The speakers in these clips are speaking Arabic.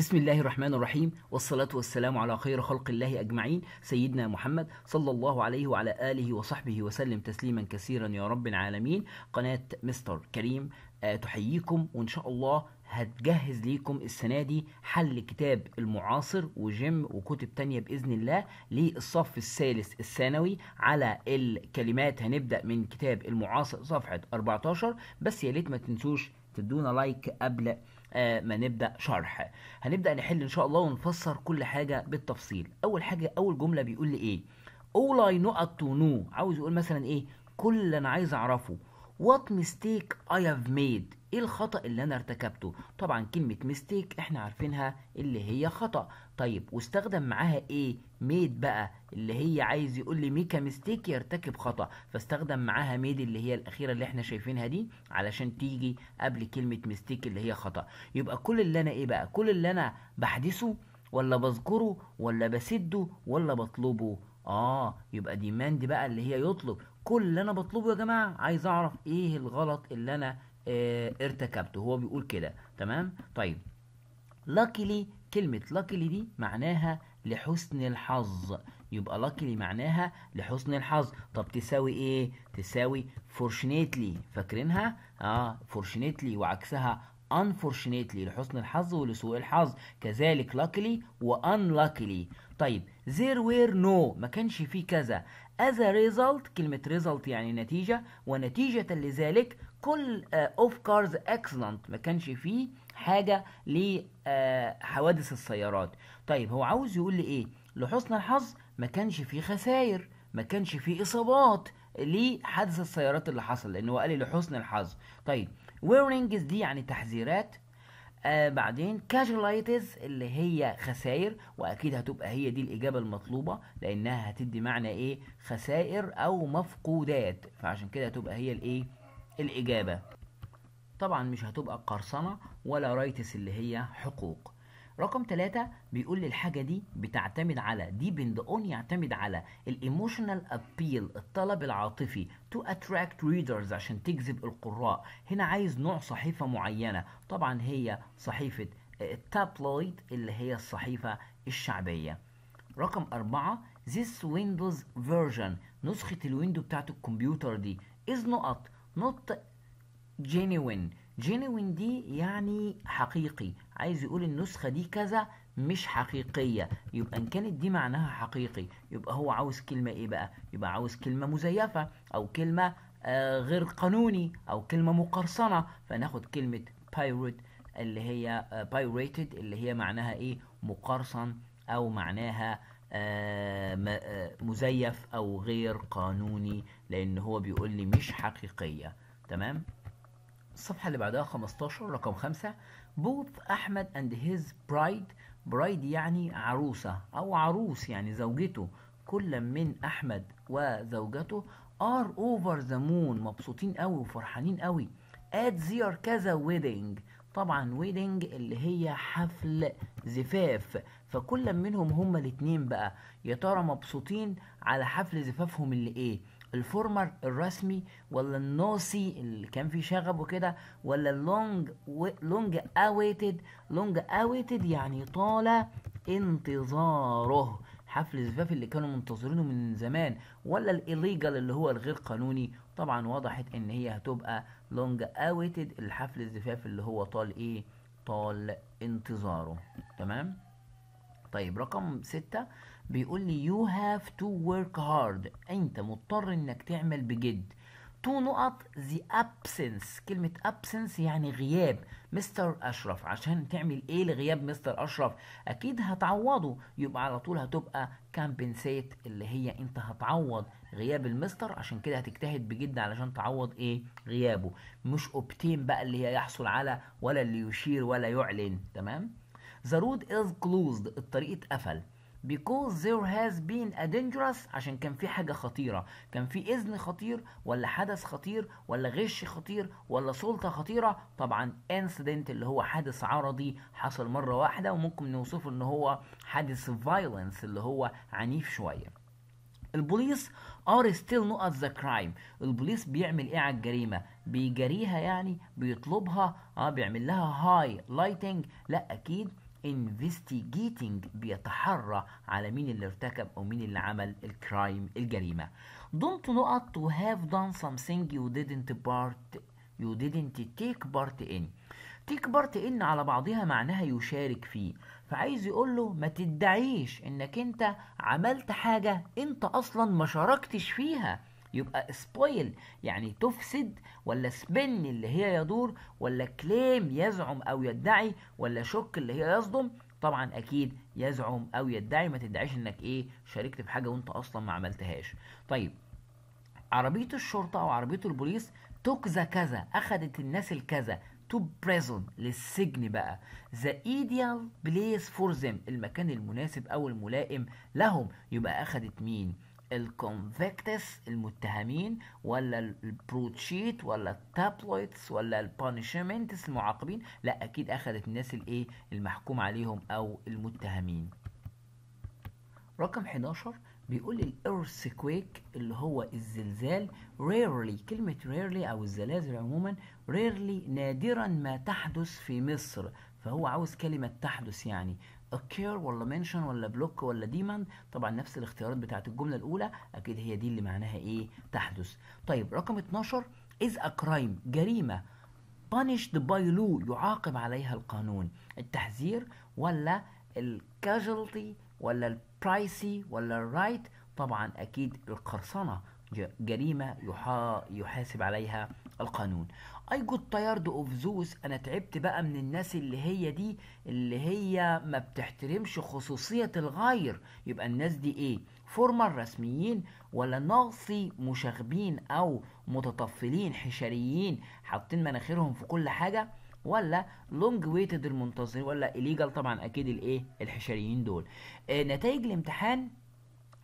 بسم الله الرحمن الرحيم والصلاة والسلام على خير خلق الله أجمعين سيدنا محمد صلى الله عليه وعلى آله وصحبه وسلم تسليما كثيرا يا رب العالمين قناة مستر كريم آه، تحييكم وإن شاء الله هتجهز ليكم السنة دي حل كتاب المعاصر وجيم وكتب تانية بإذن الله للصف الثالث الثانوي على الكلمات هنبدأ من كتاب المعاصر صفحة 14 بس يا ليت ما تنسوش تدونا لايك قبل آه، ما نبدا شرح هنبدا نحل ان شاء الله ونفسر كل حاجه بالتفصيل اول حاجه اول جمله بيقول لي ايه all I know to know عاوز يقول مثلا ايه كل اللي انا عايز اعرفه وات ميستيك اي هاف ميد ايه الخطا اللي انا ارتكبته طبعا كلمه ميستيك احنا عارفينها اللي هي خطا طيب واستخدم معاها ايه ميد بقى اللي هي عايز يقول لي ميكا ميستيك يرتكب خطا فاستخدم معاها ميد اللي هي الاخيره اللي احنا شايفينها دي علشان تيجي قبل كلمه ميستيك اللي هي خطا يبقى كل اللي انا ايه بقى كل اللي انا بحدثه ولا بذكره ولا بسده ولا بطلبه اه يبقى ديماند بقى اللي هي يطلب كل اللي انا بطلبه يا جماعه عايز اعرف ايه الغلط اللي انا اه ارتكبته هو بيقول كده تمام طيب لاكلي كلمة لاكلي دي معناها لحسن الحظ يبقى لاكلي معناها لحسن الحظ طب تساوي ايه تساوي فورشنيتلي فاكرينها اه فورشنيتلي وعكسها unfortunately لحسن الحظ ولسوء الحظ كذلك luckily و unluckily طيب there were no ما كانش فيه كذا as a result كلمة result يعني نتيجة ونتيجة لذلك كل uh, of cars accident ما كانش فيه حاجة لحوادث آه، uh, السيارات طيب هو عاوز يقول لي ايه لحسن الحظ ما كانش فيه خسائر ما كانش فيه اصابات لحادث السيارات اللي حصل لان هو قال لي لحسن الحظ طيب warnings دي يعني تحذيرات آه بعدين كاجولايتز اللي هي خسائر واكيد هتبقى هي دي الاجابه المطلوبه لانها هتدي معنى ايه خسائر او مفقودات فعشان كده هتبقى هي الايه الاجابه طبعا مش هتبقى قرصنه ولا رايتس اللي هي حقوق رقم ثلاثة بيقول لي الحاجة دي بتعتمد على ديبند اون يعتمد على الايموشنال ابيل الطلب العاطفي تو اتراكت ريدرز عشان تجذب القراء هنا عايز نوع صحيفة معينة طبعا هي صحيفة التابلويد آه، اللي هي الصحيفة الشعبية رقم أربعة this windows version نسخة الويندو بتاعت الكمبيوتر دي is not not genuine جينوين دي يعني حقيقي عايز يقول النسخة دي كذا مش حقيقية يبقى إن كانت دي معناها حقيقي يبقى هو عاوز كلمة إيه بقى يبقى عاوز كلمة مزيفة أو كلمة آه غير قانوني أو كلمة مقرصنة فناخد كلمة pirate اللي هي آه pirated اللي هي معناها إيه مقرصن أو معناها آه, آه، مزيف أو غير قانوني لأن هو بيقول لي مش حقيقية تمام الصفحة اللي بعدها 15 رقم 5 both أحمد and his bride برايد يعني عروسة أو عروس يعني زوجته كل من أحمد وزوجته are over the moon مبسوطين قوي وفرحانين قوي at their كذا wedding طبعا ويدنج اللي هي حفل زفاف فكل منهم هما الاتنين بقى يا ترى مبسوطين على حفل زفافهم اللي ايه الفورمر الرسمي ولا النوسي اللي كان فيه شغب وكده ولا اللونج لونج اويتد لونج اويتد يعني طال انتظاره حفل الزفاف اللي كانوا منتظرينه من زمان ولا الإليجال اللي هو الغير قانوني طبعا وضحت ان هي هتبقى لونج اويتد الحفل الزفاف اللي هو طال ايه طال انتظاره تمام طيب رقم ستة بيقول لي يو هاف تو ورك هارد انت مضطر انك تعمل بجد تو نقط ذا ابسنس كلمة ابسنس يعني غياب مستر اشرف عشان تعمل ايه لغياب مستر اشرف اكيد هتعوضه يبقى على طول هتبقى كامبنسيت اللي هي انت هتعوض غياب المستر عشان كده هتجتهد بجد علشان تعوض ايه غيابه مش اوبتين بقى اللي هي يحصل على ولا اللي يشير ولا يعلن تمام ذا رود از كلوزد الطريق اتقفل because there has been a dangerous عشان كان في حاجة خطيرة كان في إذن خطير ولا حدث خطير ولا غش خطير ولا سلطة خطيرة طبعا incident اللي هو حادث عرضي حصل مرة واحدة وممكن نوصفه إن هو حادث violence اللي هو عنيف شوية البوليس ار ستيل نو ات ذا كرايم البوليس بيعمل ايه على الجريمه بيجريها يعني بيطلبها اه بيعمل لها هاي لايتنج لا اكيد investigating بيتحرى على مين اللي ارتكب او مين اللي عمل الكرايم الجريمه don't نقط to have done something you didn't part you didn't take part in take part in على بعضها معناها يشارك فيه فعايز يقول له ما تدعيش انك انت عملت حاجه انت اصلا ما شاركتش فيها يبقى سبويل يعني تفسد ولا سبن اللي هي يدور ولا كليم يزعم او يدعي ولا شك اللي هي يصدم طبعا اكيد يزعم او يدعي ما تدعيش انك ايه شاركت في حاجه وانت اصلا ما عملتهاش طيب عربيه الشرطه او عربيه البوليس تكذا كذا اخذت الناس الكذا to prison للسجن بقى the ideal place for them المكان المناسب او الملائم لهم يبقى اخذت مين الكونفكتس المتهمين ولا البروتشيت ولا التابلويتس ولا البانشمنتس المعاقبين لا اكيد اخذت الناس الايه المحكوم عليهم او المتهمين رقم 11 بيقول الايرثكويك اللي هو الزلزال ريرلي كلمة ريرلي او الزلازل عموما ريرلي نادرا ما تحدث في مصر فهو عاوز كلمة تحدث يعني اكير ولا منشن ولا بلوك ولا ديماند طبعا نفس الاختيارات بتاعت الجمله الاولى اكيد هي دي اللي معناها ايه تحدث طيب رقم 12 is a crime جريمه punished by law يعاقب عليها القانون التحذير ولا الكاجولتي ولا البرايسي ولا الرايت طبعا اكيد القرصنه جريمة يحا يحاسب عليها القانون اي جود تايرد اوف زوس انا تعبت بقى من الناس اللي هي دي اللي هي ما بتحترمش خصوصية الغير يبقى الناس دي ايه فورمال رسميين ولا ناقصي مشاغبين او متطفلين حشريين حاطين مناخيرهم في كل حاجة ولا لونج ويتد المنتظرين ولا إليجال طبعا اكيد الايه الحشريين دول آه نتائج الامتحان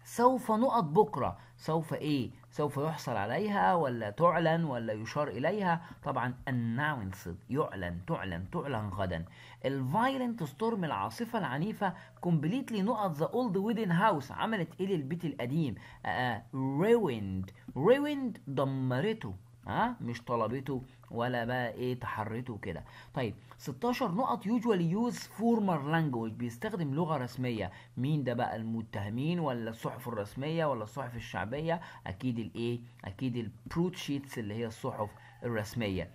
سوف نقط بكرة سوف ايه سوف يحصل عليها ولا تعلن ولا يشار اليها طبعا announced يعلن تعلن تعلن غدا الفايلنت ستورم العاصفه العنيفه كومبليتلي نقط ذا اولد ويدن هاوس عملت ايه للبيت القديم آه ruined ruined دمرته ها مش طلبته ولا بقى ايه تحرته كده طيب 16 نقط يوجوالي يوز فورمر لانجويج بيستخدم لغه رسميه مين ده بقى المتهمين ولا الصحف الرسميه ولا الصحف الشعبيه اكيد الايه اكيد البروت شيتس اللي هي الصحف الرسميه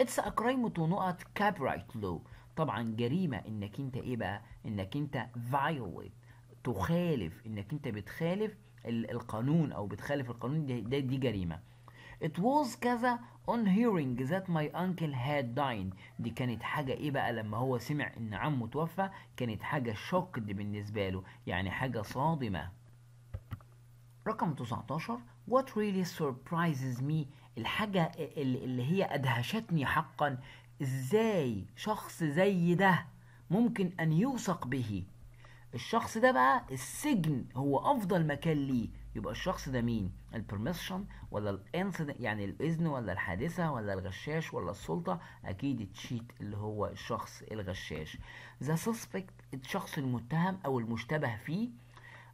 اتس ا كرايم تو نقط copyright لو طبعا جريمه انك انت ايه بقى انك انت فايوليت تخالف انك انت بتخالف القانون او بتخالف القانون دي, دي جريمه It was كذا on hearing that my uncle had died دي كانت حاجة ايه بقى لما هو سمع ان عمه توفى كانت حاجة شوكد بالنسبة له يعني حاجة صادمة رقم 19 what really surprises me الحاجة اللي هي ادهشتني حقا ازاي شخص زي ده ممكن ان يوثق به الشخص ده بقى السجن هو افضل مكان ليه يبقى الشخص ده مين البرميشن ولا الانسيدنت يعني الاذن ولا الحادثه ولا الغشاش ولا السلطه اكيد التشيت اللي هو الشخص الغشاش ذا سسبكت الشخص المتهم او المشتبه فيه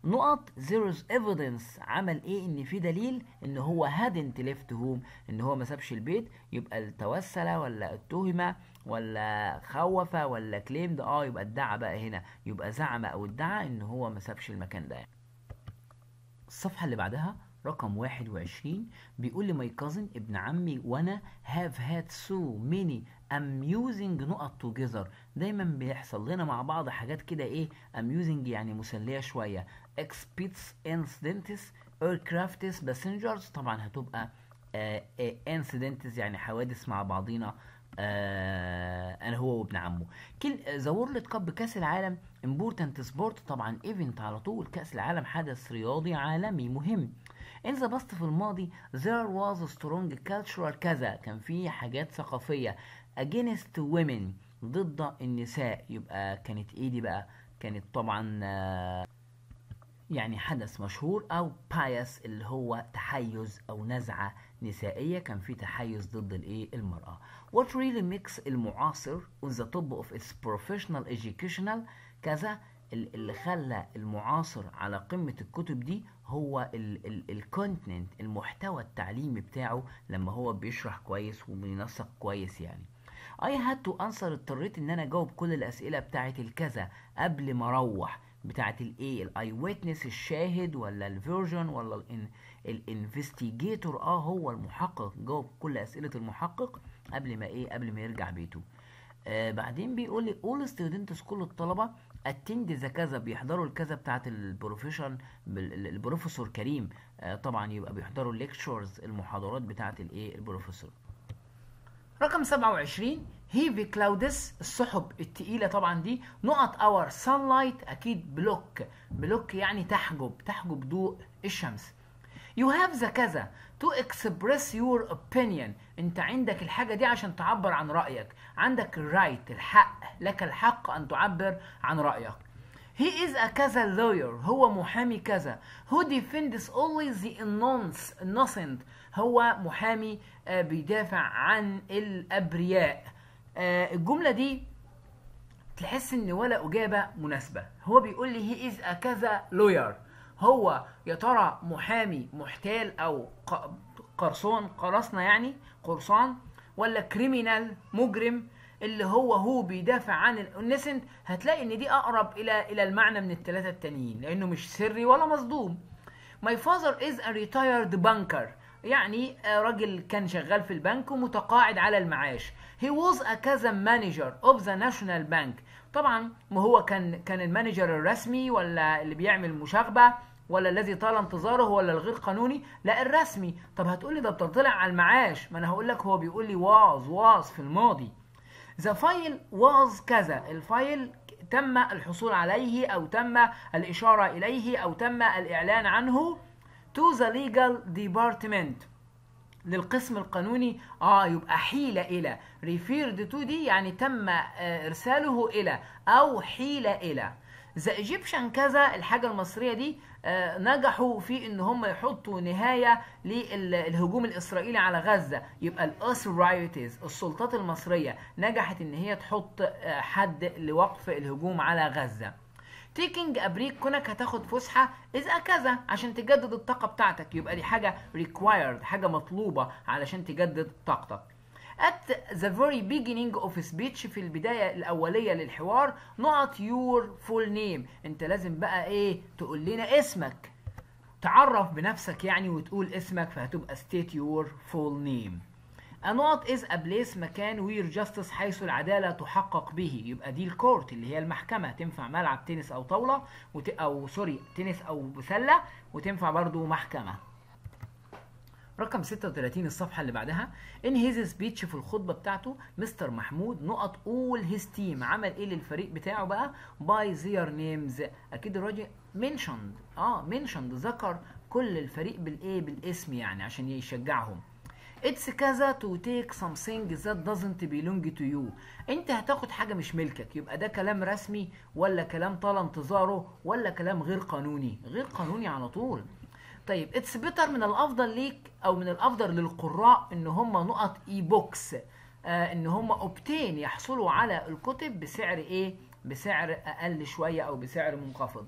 نقط there is evidence عمل ايه ان في دليل ان هو hadn't left home ان هو ما سابش البيت يبقى التوسل ولا اتهم ولا خوف ولا كليمد اه يبقى ادعى بقى هنا يبقى زعم او ادعى ان هو ما سابش المكان ده الصفحة اللي بعدها رقم 21 بيقول لي ماي كازن ابن عمي وانا هاف هاد سو ميني اميوزنج نقط توجذر دايما بيحصل لنا مع بعض حاجات كده ايه اميوزنج يعني مسليه شويه اكسبيتس انسيدنتس ايركرافتس باسنجرز طبعا هتبقى انسيدنتس آه، آه، يعني حوادث مع بعضينا آه انا هو وابن عمه كل ذا وورلد كاب كاس العالم امبورتنت سبورت طبعا ايفنت على طول كاس العالم حدث رياضي عالمي مهم ان ذا باست في الماضي ذير واز سترونج كالتشرال كذا كان في حاجات ثقافيه اجينست ومن ضد النساء يبقى كانت ايه دي بقى كانت طبعا آه يعني حدث مشهور أو بايس اللي هو تحيز أو نزعة نسائية كان في تحيز ضد الإيه المرأة what really makes المعاصر on the top of its professional educational كذا اللي خلى المعاصر على قمة الكتب دي هو الكونتنت المحتوى التعليمي بتاعه لما هو بيشرح كويس وبينسق كويس يعني اي هاد تو انسر اضطريت ان انا اجاوب كل الاسئلة بتاعت الكذا قبل ما اروح بتاعت الايه الاي ويتنس الشاهد ولا الفيرجن ولا الانفستيجيتور اه هو المحقق جاوب كل اسئله المحقق قبل ما ايه قبل ما يرجع بيته آه بعدين بيقول لي اول ستودنتس كل الطلبه اتند ذا كذا بيحضروا الكذا بتاعت البروفيشن البروفيسور كريم آه طبعا يبقى بيحضروا الليكتشرز المحاضرات بتاعت الايه البروفيسور رقم 27 هيفي كلاودس السحب التقيله طبعا دي نقط اور سان لايت اكيد بلوك بلوك يعني تحجب تحجب ضوء الشمس يو هاف ذا كذا تو اكسبريس يور اوبينيون انت عندك الحاجه دي عشان تعبر عن رايك عندك الرايت الحق لك الحق ان تعبر عن رايك هي از ا كذا لوير هو محامي كذا ديفندس defends ذا انونس نوسنت هو محامي آه، بيدافع عن الابرياء آه، الجملة دي تحس ان ولا اجابه مناسبه هو بيقول لي هي از كذا لوير هو يا ترى محامي محتال او قرصون قرصنا يعني قرصان ولا كريمينال مجرم اللي هو هو بيدافع عن الانسنت هتلاقي ان دي اقرب الى الى المعنى من الثلاثه التانيين لانه مش سري ولا مصدوم My father is a retired banker يعني آه، راجل كان شغال في البنك ومتقاعد على المعاش he was a كذا manager of the national bank طبعا ما هو كان كان المانجر الرسمي ولا اللي بيعمل مشاغبه ولا الذي طال انتظاره ولا الغير قانوني لا الرسمي طب هتقول لي ده بتطلع على المعاش ما انا هقول لك هو بيقول لي واز واز في الماضي ذا فايل واز كذا الفايل تم الحصول عليه او تم الاشاره اليه او تم الاعلان عنه to the legal department للقسم القانوني اه يبقى حيلة الى referred to دي يعني تم آه، ارساله الى او حيلة الى ذا ايجيبشن كذا الحاجه المصريه دي آه، نجحوا في ان هم يحطوا نهايه للهجوم الاسرائيلي على غزه يبقى الاثورايتيز السلطات المصريه نجحت ان هي تحط آه، حد لوقف الهجوم على غزه تيكينج ابريك كونك هتاخد فسحه اذا كذا عشان تجدد الطاقه بتاعتك يبقى دي حاجه ريكوايرد حاجه مطلوبه علشان تجدد طاقتك at the very beginning of speech في البداية الأولية للحوار not your full name انت لازم بقى ايه تقول لنا اسمك تعرف بنفسك يعني وتقول اسمك فهتبقى state your full name A not is a place مكان وير جاستس حيث العدالة تحقق به يبقى دي الكورت اللي هي المحكمة تنفع ملعب تنس أو طاولة وت... أو سوري تنس أو سلة وتنفع برضو محكمة رقم 36 الصفحة اللي بعدها in his speech في الخطبة بتاعته مستر محمود نقط all his team عمل ايه للفريق بتاعه بقى by their names اكيد الراجل mentioned اه mentioned ذكر كل الفريق بالايه بالاسم يعني عشان يشجعهم اتس كذا تو تيك سمثينج ذات دازنت بيلونج تو يو انت هتاخد حاجه مش ملكك يبقى ده كلام رسمي ولا كلام طال انتظاره ولا كلام غير قانوني غير قانوني على طول طيب اتس بيتر من الافضل ليك او من الافضل للقراء ان هم نقط اي بوكس آه ان هم اوبتين يحصلوا على الكتب بسعر ايه بسعر اقل شويه او بسعر منخفض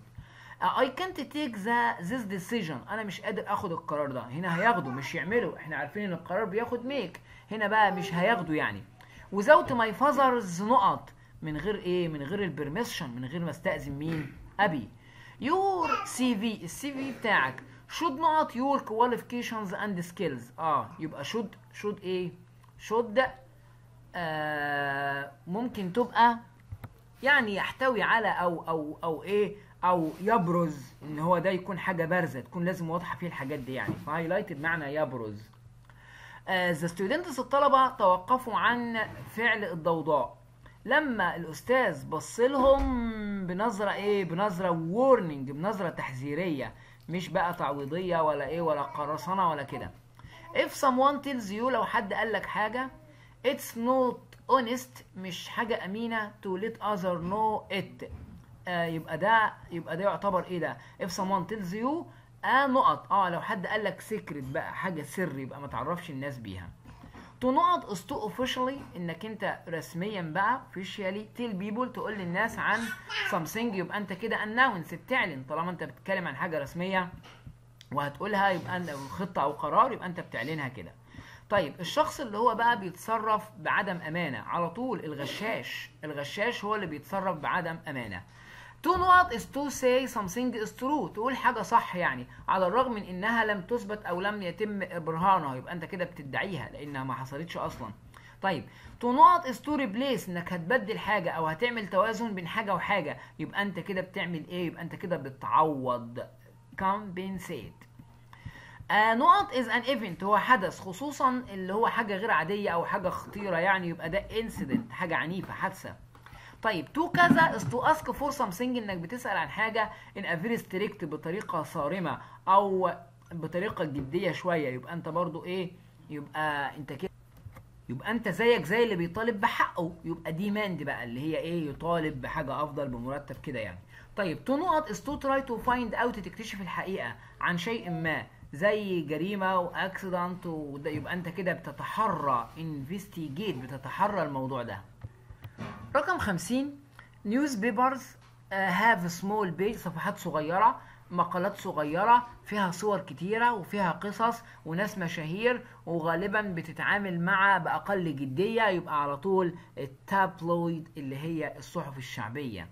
I can't take the this decision انا مش قادر اخد القرار ده هنا هياخده مش يعمله احنا عارفين ان القرار بياخد ميك هنا بقى مش هياخده يعني without ماي father's نقط من غير ايه من غير البرميشن من غير ما استاذن مين ابي يور سي في السي في بتاعك should not your qualifications and skills اه يبقى should should ايه should آه ممكن تبقى يعني يحتوي على او او او ايه او يبرز ان هو ده يكون حاجه بارزه تكون لازم واضحه فيه الحاجات دي يعني فهايلايتد معنى يبرز ذا آه، ستودنتس الطلبه توقفوا عن فعل الضوضاء لما الاستاذ بص لهم بنظره ايه بنظره وورنينج بنظره تحذيريه مش بقى تعويضيه ولا ايه ولا قرصنه ولا كده if someone tells you لو حد قال لك حاجه it's not honest مش حاجه امينه to let other know it آه، يبقى ده يبقى ده يعتبر ايه ده اف someone تيلز يو نقط اه لو حد قال لك سيكريت بقى حاجه سر يبقى ما تعرفش الناس بيها تو نقط از تو officially انك انت رسميا بقى اوفيشالي تيل بيبول تقول للناس عن سمثينج يبقى انت كده اناونس بتعلن طالما انت بتتكلم عن حاجه رسميه وهتقولها يبقى انت خطه او قرار يبقى انت بتعلنها كده طيب الشخص اللي هو بقى بيتصرف بعدم امانه على طول الغشاش الغشاش هو اللي بيتصرف بعدم امانه تو نقط از تو سي سمثينج از ترو تقول حاجة صح يعني على الرغم من انها لم تثبت او لم يتم برهانها يبقى انت كده بتدعيها لانها ما حصلتش اصلا طيب تو نقط از تو ريبليس انك هتبدل حاجة او هتعمل توازن بين حاجة وحاجة يبقى انت كده بتعمل ايه يبقى انت كده بتعوض compensate نقط از ان ايفنت هو حدث خصوصا اللي هو حاجه غير عاديه او حاجه خطيره يعني يبقى ده انسيدنت حاجه عنيفه حادثه طيب تو كذا از تو اسك فور سمثينج انك بتسال عن حاجه ان افير ستريكت بطريقه صارمه او بطريقه جديه شويه يبقى انت برضو ايه يبقى انت كده يبقى انت زيك زي اللي بيطالب بحقه يبقى ديماند بقى اللي هي ايه يطالب بحاجه افضل بمرتب كده يعني طيب تو نقط از تو تراي تو فايند اوت تكتشف الحقيقه عن شيء ما زي جريمه واكسيدنت وده يبقى انت كده بتتحرى انفستيجيت بتتحرى الموضوع ده رقم 50 نيوز بيبرز هاف سمول بيج صفحات صغيره مقالات صغيرة فيها صور كتيرة وفيها قصص وناس مشاهير وغالبا بتتعامل مع بأقل جدية يبقى على طول التابلويد اللي هي الصحف الشعبية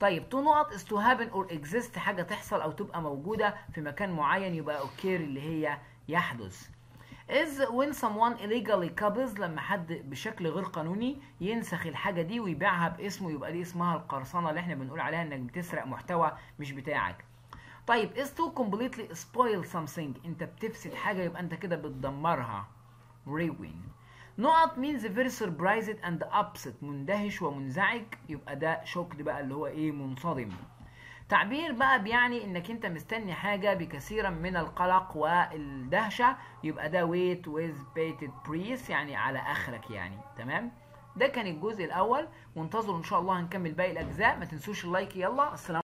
طيب تو نقط is to happen or exist حاجة تحصل أو تبقى موجودة في مكان معين يبقى اوكير اللي هي يحدث is when someone illegally copies لما حد بشكل غير قانوني ينسخ الحاجه دي ويبيعها باسمه يبقى دي اسمها القرصنه اللي احنا بنقول عليها انك بتسرق محتوى مش بتاعك طيب is to completely spoil something انت بتفسد حاجه يبقى انت كده بتدمرها ruin نقط means very surprised and upset مندهش ومنزعج يبقى ده شوك بقى اللي هو ايه منصدم تعبير بقى بيعني انك انت مستني حاجة بكثيرا من القلق والدهشة يبقى ده wait with bated breath يعني على اخرك يعني تمام ده كان الجزء الاول وانتظروا ان شاء الله هنكمل باقي الاجزاء ما تنسوش اللايك يلا السلام